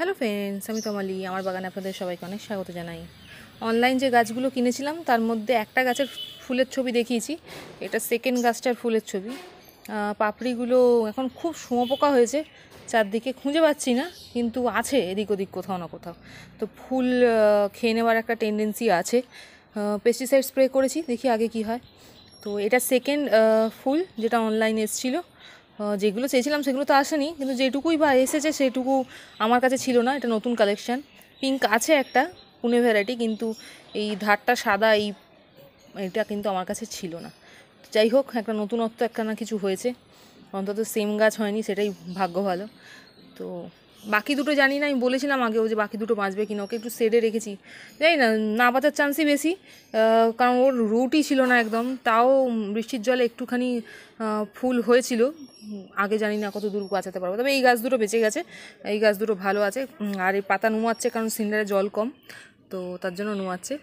hello friends আমি তোমালি আমার বাগানে আপনাদের সবাইকে অনেক স্বাগত জানাই অনলাইন যে গাছগুলো কিনেছিলাম তার মধ্যে একটা গাছের ফুলের ছবি দেখিয়েছি এটা সেকেন্ড গাছটার ফুলের ছবি পাপড়িগুলো এখন খুব শুঁয়োপোকা হয়েছে চারদিকে খুঁজে পাচ্ছি না কিন্তু আছে এদিক ওদিক কোথাও না কোথাও তো ফুল খেয়ে নেওয়ার একটা টেন্ডেন্সি আছে পেস্টিসাইড স্প্রে করেছি দেখি আগে কি হয় তো এটা সেকেন্ড ফুল যেটা অনলাইনে এসেছিলো যেগুলো চেয়েছিলাম সেগুলো তো আসেনি কিন্তু যেটুকুই বা এসেছে সেটুকু আমার কাছে ছিল না এটা নতুন কালেকশান পিঙ্ক আছে একটা পুনে ভ্যারাইটি কিন্তু এই ধারটা সাদা এই এটা কিন্তু আমার কাছে ছিল না যাই হোক একটা নতুনত্ব একটা না কিছু হয়েছে অন্তত সেম গাছ হয়নি সেটাই ভাগ্য ভালো তো বাকি দুটো জানি না আমি বলেছিলাম আগেও যে বাকি দুটো বাঁচবে কিনা ওকে একটু সেডে রেখেছি জানি না না বাঁচার চান্সই বেশি কারণ ওর রুটই ছিল না একদম তাও বৃষ্টির জলে একটুখানি ফুল হয়েছিল আগে জানি না কত দূর বাঁচাতে পারবো তবে এই গাছ দুটো বেঁচে গেছে এই গাছ দুটো ভালো আছে আর এই পাতা নুমাচ্ছে কারণ সিলিন্ডারে জল কম তো তার জন্য নোয়াচ্ছে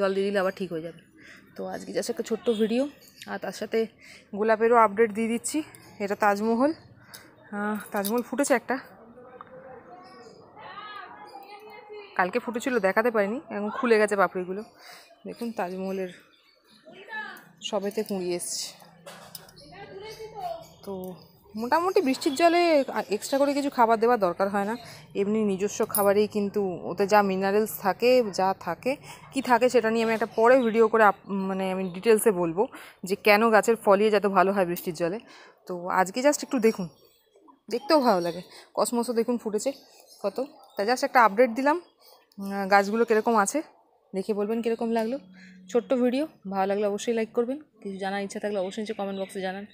জল দিয়ে দিলে আবার ঠিক হয়ে যাবে তো আজকে যাচ্ছে একটা ছোট্ট ভিডিও আর তার সাথে গোলাপেরও আপডেট দিয়ে দিচ্ছি এটা তাজমহল তাজমহল ফুটেছে একটা কালকে ফুটো ছিল দেখাতে পারিনি এখন খুলে গেছে পাপড়িগুলো দেখুন তাজমহলের সবেতে কুঁড়িয়ে এসছে তো মোটামুটি বৃষ্টির জলে এক্সট্রা করে কিছু খাবার দেওয়ার দরকার হয় না এমনি নিজস্ব খাবারেই কিন্তু ওতে যা মিনারেলস থাকে যা থাকে কি থাকে সেটা নিয়ে আমি একটা পরে ভিডিও করে মানে আমি ডিটেলসে বলবো যে কেন গাছের ফলিয়ে যত ভালো হয় বৃষ্টির জলে তো আজকে জাস্ট একটু দেখুন দেখতেও ভালো লাগে কসমসও দেখুন ফুটেছে কত তা জাস্ট একটা আপডেট দিলাম গাছগুলো কীরকম আছে দেখে বলবেন কীরকম লাগলো ছোট্ট ভিডিও ভালো লাগলে অবশ্যই লাইক করবেন কিছু জানার ইচ্ছা থাকলে অবশ্যই নিচে কমেন্ট বক্সে জানান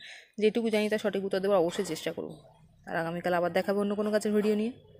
যেটুকু জানি তার সঠিক উত্তর দেওয়ার অবশ্যই চেষ্টা করব আর আগামীকাল আবার দেখাবো অন্য কোনো গাছের ভিডিও নিয়ে